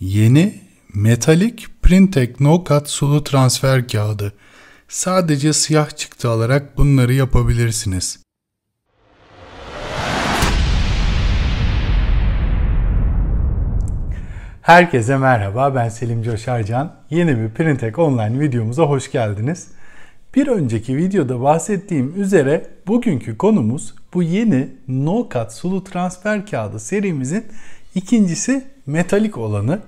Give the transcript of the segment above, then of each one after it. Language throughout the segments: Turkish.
Yeni metalik Printek No-Cut sulu transfer kağıdı. Sadece siyah çıktı alarak bunları yapabilirsiniz. Herkese merhaba ben Selim Coşarcan. Yeni bir Printek Online videomuza hoş geldiniz. Bir önceki videoda bahsettiğim üzere bugünkü konumuz bu yeni No-Cut sulu transfer kağıdı serimizin İkincisi metalik olanı.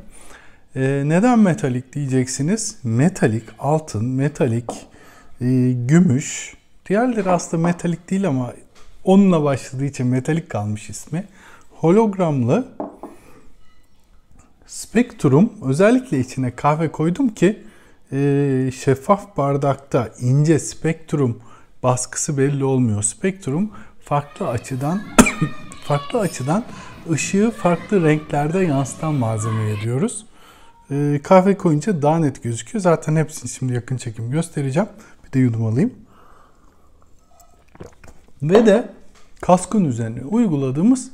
E, neden metalik diyeceksiniz? Metalik altın, metalik e, gümüş. Diğerleri aslında metalik değil ama onunla başladığı için metalik kalmış ismi. Hologramlı spektrum özellikle içine kahve koydum ki e, şeffaf bardakta ince spektrum baskısı belli olmuyor. Spektrum farklı açıdan farklı açıdan ışığı farklı renklerde yansıtan malzemeye diyoruz. E, ee, kahve koyunca daha net gözüküyor. Zaten hepsini şimdi yakın çekim göstereceğim. Bir de yudum alayım. Ve de kaskın üzerine uyguladığımız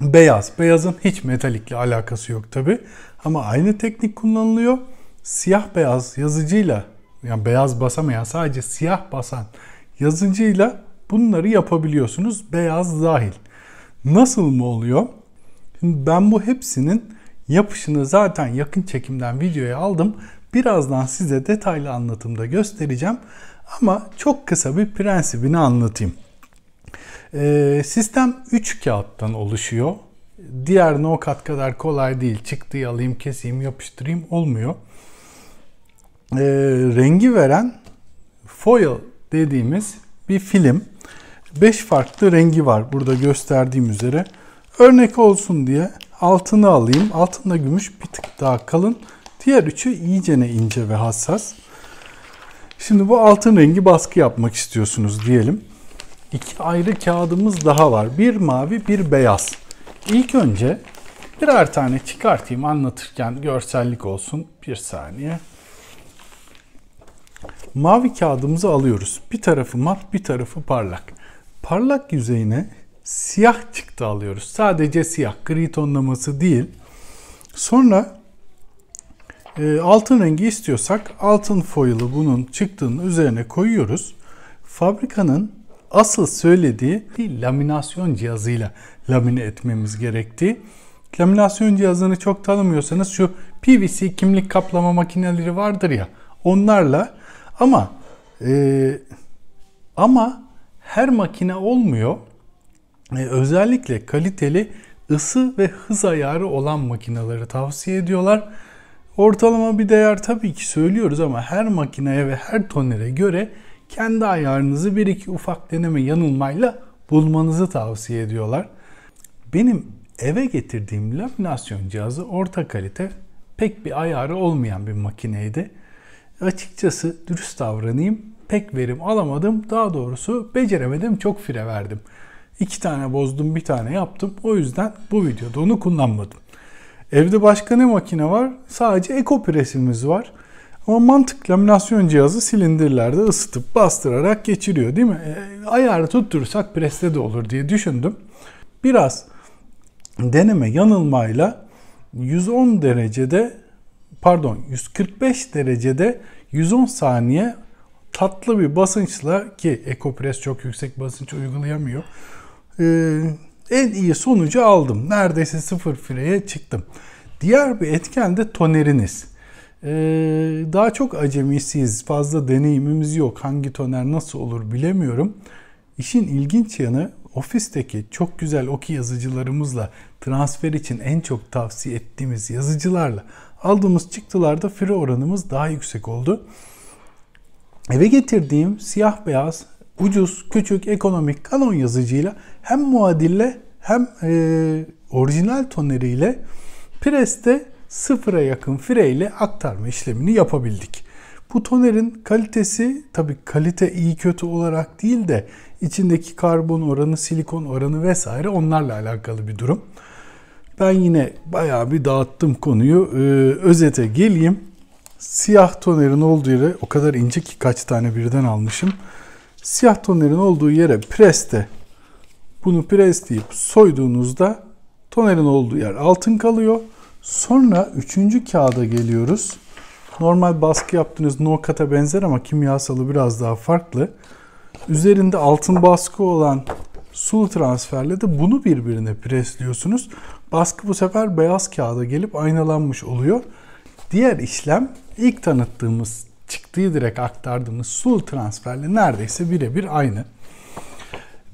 beyaz. Beyazın hiç metalikle alakası yok tabi. Ama aynı teknik kullanılıyor. Siyah beyaz yazıcıyla yani beyaz basamayan sadece siyah basan yazıcıyla bunları yapabiliyorsunuz. Beyaz dahil. Nasıl mı oluyor? Şimdi ben bu hepsinin yapışını zaten yakın çekimden videoya aldım. Birazdan size detaylı anlatımda göstereceğim. Ama çok kısa bir prensibini anlatayım. Ee, sistem 3 kağıttan oluşuyor. Diğer no-cut kadar kolay değil. Çıktıyı alayım, keseyim, yapıştırayım olmuyor. Ee, rengi veren foil dediğimiz bir film. 5 farklı rengi var burada gösterdiğim üzere. Örnek olsun diye altını alayım. Altında gümüş bir tık daha kalın. Diğer üçü iyicene ince ve hassas. Şimdi bu altın rengi baskı yapmak istiyorsunuz diyelim. İki ayrı kağıdımız daha var. Bir mavi, bir beyaz. İlk önce birer tane çıkartayım anlatırken görsellik olsun. Bir saniye. Mavi kağıdımızı alıyoruz. Bir tarafı mat, bir tarafı parlak. Parlak yüzeyine siyah çıktı alıyoruz. Sadece siyah, gri tonlaması değil. Sonra e, altın rengi istiyorsak altın foil'ı bunun çıktığının üzerine koyuyoruz. Fabrikanın asıl söylediği laminasyon cihazıyla lamine etmemiz gerektiği. Laminasyon cihazını çok tanımıyorsanız şu PVC kimlik kaplama makineleri vardır ya onlarla ama e, ama her makine olmuyor. Ee, özellikle kaliteli ısı ve hız ayarı olan makineleri tavsiye ediyorlar. Ortalama bir değer tabii ki söylüyoruz ama her makineye ve her tonere göre kendi ayarınızı bir iki ufak deneme yanılmayla bulmanızı tavsiye ediyorlar. Benim eve getirdiğim laminasyon cihazı orta kalite pek bir ayarı olmayan bir makineydi. Açıkçası dürüst davranayım pek verim alamadım daha doğrusu beceremedim çok fire verdim. İki tane bozdum bir tane yaptım. O yüzden bu videoda onu kullanmadım. Evde başka ne makine var? Sadece ekopiresimiz var. Ama mantık laminasyon cihazı silindirlerde ısıtıp bastırarak geçiriyor değil mi? E, ayarı tutturursak preste de olur diye düşündüm. Biraz deneme yanılmayla 110 derecede pardon 145 derecede 110 saniye tatlı bir basınçla ki ekopres çok yüksek basınç uygulayamıyor. Ee, en iyi sonucu aldım. Neredeyse sıfır fireye çıktım. Diğer bir etken de toneriniz. Ee, daha çok acemisiyiz, fazla deneyimimiz yok. Hangi toner nasıl olur bilemiyorum. İşin ilginç yanı ofisteki çok güzel oki yazıcılarımızla transfer için en çok tavsiye ettiğimiz yazıcılarla aldığımız çıktılarda fire oranımız daha yüksek oldu. Eve getirdiğim siyah beyaz ucuz, küçük, ekonomik kanon yazıcıyla hem muadille hem e, orijinal toneriyle preste sıfıra yakın fireyle aktarma işlemini yapabildik. Bu tonerin kalitesi tabi kalite iyi kötü olarak değil de içindeki karbon oranı, silikon oranı vesaire onlarla alakalı bir durum. Ben yine bayağı bir dağıttım konuyu. Ee, özete geleyim. Siyah tonerin olduğu yere o kadar ince ki kaç tane birden almışım. Siyah tonerin olduğu yere preste bunu presleyip soyduğunuzda tonerin olduğu yer altın kalıyor. Sonra üçüncü kağıda geliyoruz. Normal baskı yaptığınız no kata benzer ama kimyasalı biraz daha farklı. Üzerinde altın baskı olan sulu transferle de bunu birbirine presliyorsunuz. Baskı bu sefer beyaz kağıda gelip aynalanmış oluyor. Diğer işlem ilk tanıttığımız çıktığı direkt aktardığımız sul transferle neredeyse birebir aynı.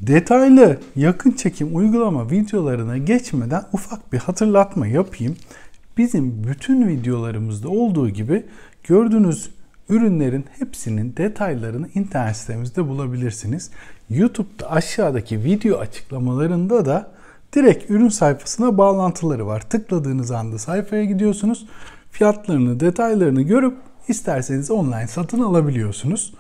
Detaylı yakın çekim uygulama videolarına geçmeden ufak bir hatırlatma yapayım. Bizim bütün videolarımızda olduğu gibi gördüğünüz ürünlerin hepsinin detaylarını internet sitemizde bulabilirsiniz. YouTube'da aşağıdaki video açıklamalarında da direkt ürün sayfasına bağlantıları var. Tıkladığınız anda sayfaya gidiyorsunuz. Fiyatlarını, detaylarını görüp isterseniz online satın alabiliyorsunuz.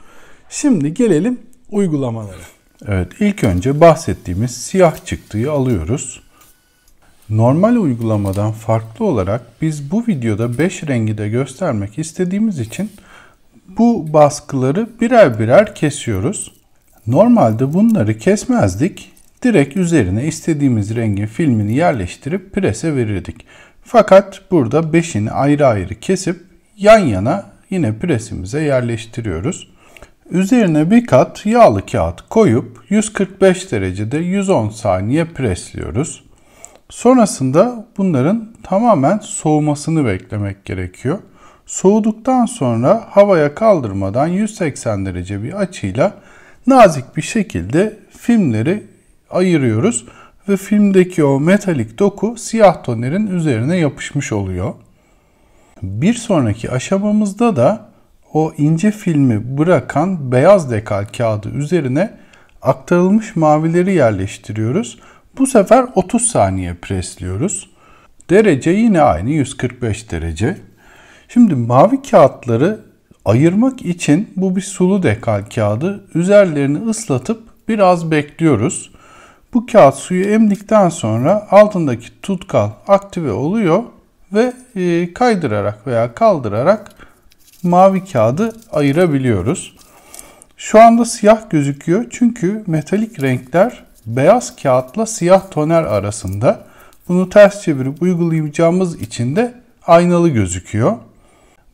Şimdi gelelim uygulamalara. Evet ilk önce bahsettiğimiz siyah çıktıyı alıyoruz. Normal uygulamadan farklı olarak biz bu videoda 5 rengi de göstermek istediğimiz için bu baskıları birer birer kesiyoruz. Normalde bunları kesmezdik. Direkt üzerine istediğimiz rengin filmini yerleştirip prese verirdik. Fakat burada 5'ini ayrı ayrı kesip yan yana yine presimize yerleştiriyoruz. Üzerine bir kat yağlı kağıt koyup 145 derecede 110 saniye presliyoruz. Sonrasında bunların tamamen soğumasını beklemek gerekiyor. Soğuduktan sonra havaya kaldırmadan 180 derece bir açıyla nazik bir şekilde filmleri ayırıyoruz ve filmdeki o metalik doku siyah tonerin üzerine yapışmış oluyor. Bir sonraki aşamamızda da o ince filmi bırakan beyaz dekal kağıdı üzerine aktarılmış mavileri yerleştiriyoruz. Bu sefer 30 saniye presliyoruz. Derece yine aynı 145 derece. Şimdi mavi kağıtları ayırmak için bu bir sulu dekal kağıdı. Üzerlerini ıslatıp biraz bekliyoruz. Bu kağıt suyu emdikten sonra altındaki tutkal aktive oluyor ve e, kaydırarak veya kaldırarak mavi kağıdı ayırabiliyoruz. Şu anda siyah gözüküyor çünkü metalik renkler beyaz kağıtla siyah toner arasında. Bunu ters çevirip uygulayacağımız için de aynalı gözüküyor.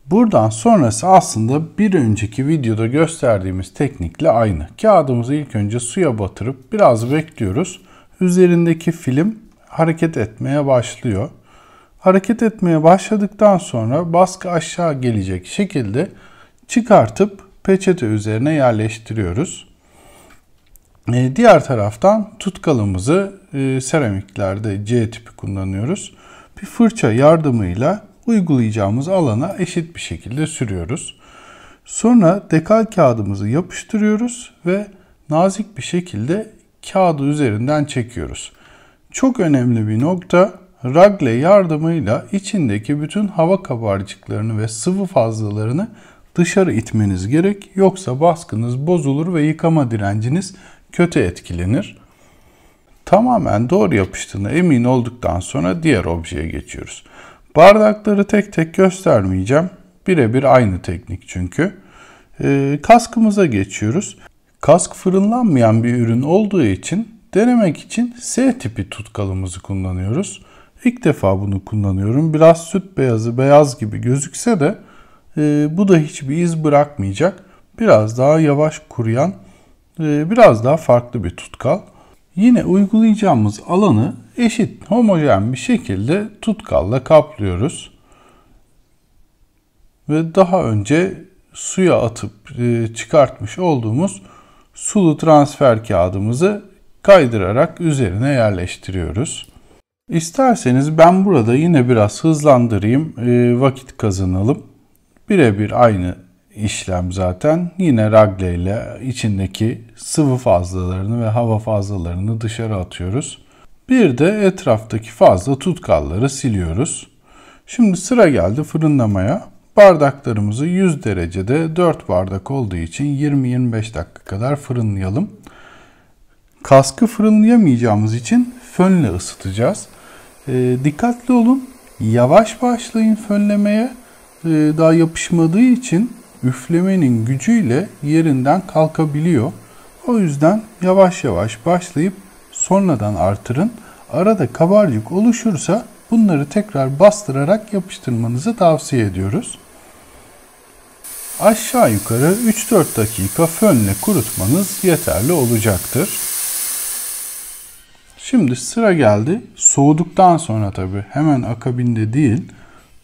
Buradan sonrası aslında bir önceki videoda gösterdiğimiz teknikle aynı. Kağıdımızı ilk önce suya batırıp biraz bekliyoruz. Üzerindeki film hareket etmeye başlıyor hareket etmeye başladıktan sonra baskı aşağı gelecek şekilde çıkartıp peçete üzerine yerleştiriyoruz. Ee, diğer taraftan tutkalımızı e, seramiklerde C tipi kullanıyoruz. Bir fırça yardımıyla uygulayacağımız alana eşit bir şekilde sürüyoruz. Sonra dekal kağıdımızı yapıştırıyoruz ve nazik bir şekilde kağıdı üzerinden çekiyoruz. Çok önemli bir nokta ragle yardımıyla içindeki bütün hava kabarcıklarını ve sıvı fazlalarını dışarı itmeniz gerek. Yoksa baskınız bozulur ve yıkama direnciniz kötü etkilenir. Tamamen doğru yapıştığına emin olduktan sonra diğer objeye geçiyoruz. Bardakları tek tek göstermeyeceğim. Birebir aynı teknik çünkü. Ee, kaskımıza geçiyoruz. Kask fırınlanmayan bir ürün olduğu için denemek için S tipi tutkalımızı kullanıyoruz. İlk defa bunu kullanıyorum. Biraz süt beyazı beyaz gibi gözükse de e, bu da hiçbir iz bırakmayacak. Biraz daha yavaş kuruyan, e, biraz daha farklı bir tutkal. Yine uygulayacağımız alanı eşit, homojen bir şekilde tutkalla kaplıyoruz. Ve daha önce suya atıp e, çıkartmış olduğumuz sulu transfer kağıdımızı kaydırarak üzerine yerleştiriyoruz. İsterseniz ben burada yine biraz hızlandırayım, e, vakit kazanalım. Birebir aynı işlem zaten. Yine ragle ile içindeki sıvı fazlalarını ve hava fazlalarını dışarı atıyoruz. Bir de etraftaki fazla tutkalları siliyoruz. Şimdi sıra geldi fırınlamaya. Bardaklarımızı 100 derecede 4 bardak olduğu için 20-25 dakika kadar fırınlayalım. Kaskı fırınlayamayacağımız için fönle ısıtacağız. E, dikkatli olun. Yavaş başlayın fönlemeye. E, daha yapışmadığı için üflemenin gücüyle yerinden kalkabiliyor. O yüzden yavaş yavaş başlayıp sonradan artırın. Arada kabarcık oluşursa bunları tekrar bastırarak yapıştırmanızı tavsiye ediyoruz. Aşağı yukarı 3-4 dakika fönle kurutmanız yeterli olacaktır. Şimdi sıra geldi soğuduktan sonra tabii hemen akabinde değil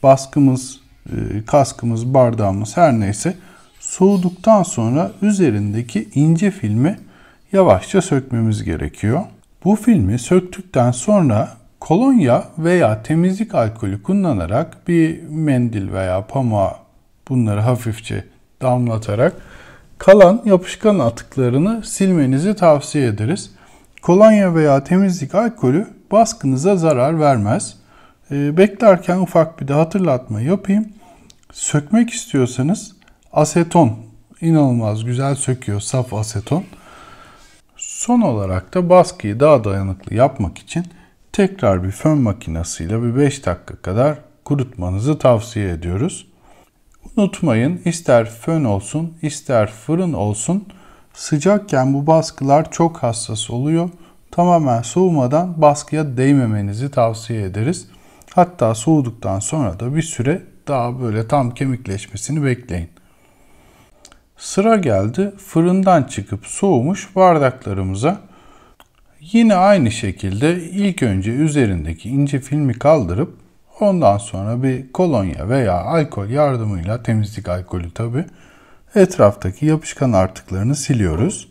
baskımız, e, kaskımız, bardağımız her neyse soğuduktan sonra üzerindeki ince filmi yavaşça sökmemiz gerekiyor. Bu filmi söktükten sonra kolonya veya temizlik alkolü kullanarak bir mendil veya pamuğa bunları hafifçe damlatarak kalan yapışkan atıklarını silmenizi tavsiye ederiz. Kolonya veya temizlik alkolü baskınıza zarar vermez. Ee, beklerken ufak bir de hatırlatma yapayım. Sökmek istiyorsanız aseton inanılmaz güzel söküyor saf aseton. Son olarak da baskıyı daha dayanıklı yapmak için tekrar bir fön makinesiyle bir 5 dakika kadar kurutmanızı tavsiye ediyoruz. Unutmayın ister fön olsun ister fırın olsun Sıcakken bu baskılar çok hassas oluyor. Tamamen soğumadan baskıya değmemenizi tavsiye ederiz. Hatta soğuduktan sonra da bir süre daha böyle tam kemikleşmesini bekleyin. Sıra geldi fırından çıkıp soğumuş bardaklarımıza. Yine aynı şekilde ilk önce üzerindeki ince filmi kaldırıp ondan sonra bir kolonya veya alkol yardımıyla temizlik alkolü tabi etraftaki yapışkan artıklarını siliyoruz.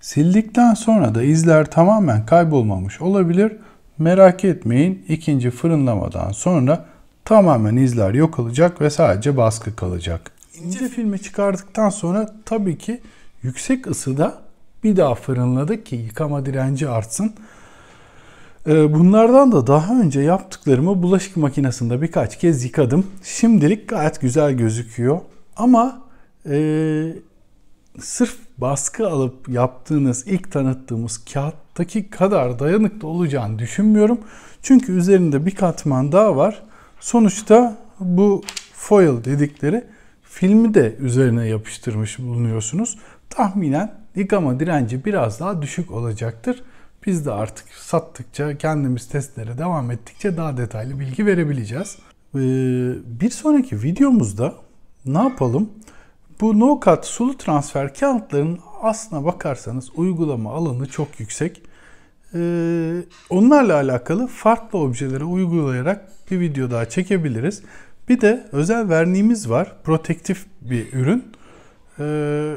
Sildikten sonra da izler tamamen kaybolmamış olabilir. Merak etmeyin ikinci fırınlamadan sonra tamamen izler yok olacak ve sadece baskı kalacak. İnce filmi çıkardıktan sonra tabii ki yüksek ısıda bir daha fırınladık ki yıkama direnci artsın. Ee, bunlardan da daha önce yaptıklarımı bulaşık makinesinde birkaç kez yıkadım. Şimdilik gayet güzel gözüküyor. Ama e, sırf baskı alıp yaptığınız ilk tanıttığımız kağıttaki kadar dayanıklı olacağını düşünmüyorum. Çünkü üzerinde bir katman daha var. Sonuçta bu foil dedikleri filmi de üzerine yapıştırmış bulunuyorsunuz. Tahminen ligama direnci biraz daha düşük olacaktır. Biz de artık sattıkça kendimiz testlere devam ettikçe daha detaylı bilgi verebileceğiz. Ee, bir sonraki videomuzda ne yapalım? Bu no-cut sulu transfer kağıtlarının aslına bakarsanız uygulama alanı çok yüksek. Ee, onlarla alakalı farklı objelere uygulayarak bir video daha çekebiliriz. Bir de özel verniğimiz var. Protektif bir ürün. Ee,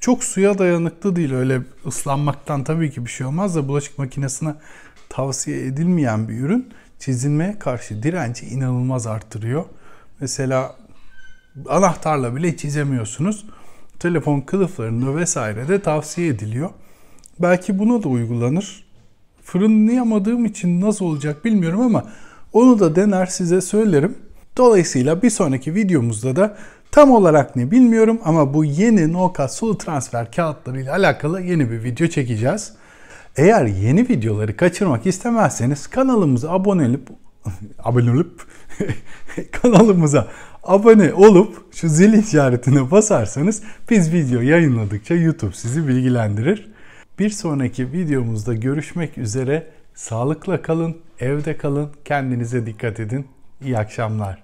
çok suya dayanıklı değil. Öyle ıslanmaktan tabii ki bir şey olmaz da bulaşık makinesine tavsiye edilmeyen bir ürün. Çizilmeye karşı direnci inanılmaz artırıyor. Mesela anahtarla bile çizemiyorsunuz. Telefon kılıflarını vesaire de tavsiye ediliyor. Belki buna da uygulanır. Fırınlayamadığım için nasıl olacak bilmiyorum ama onu da dener size söylerim. Dolayısıyla bir sonraki videomuzda da tam olarak ne bilmiyorum ama bu yeni Noka sulu transfer kağıtları ile alakalı yeni bir video çekeceğiz. Eğer yeni videoları kaçırmak istemezseniz kanalımıza abone olup abone olup kanalımıza abone olup şu zil işaretine basarsanız biz video yayınladıkça YouTube sizi bilgilendirir. Bir sonraki videomuzda görüşmek üzere. Sağlıkla kalın, evde kalın, kendinize dikkat edin. İyi akşamlar.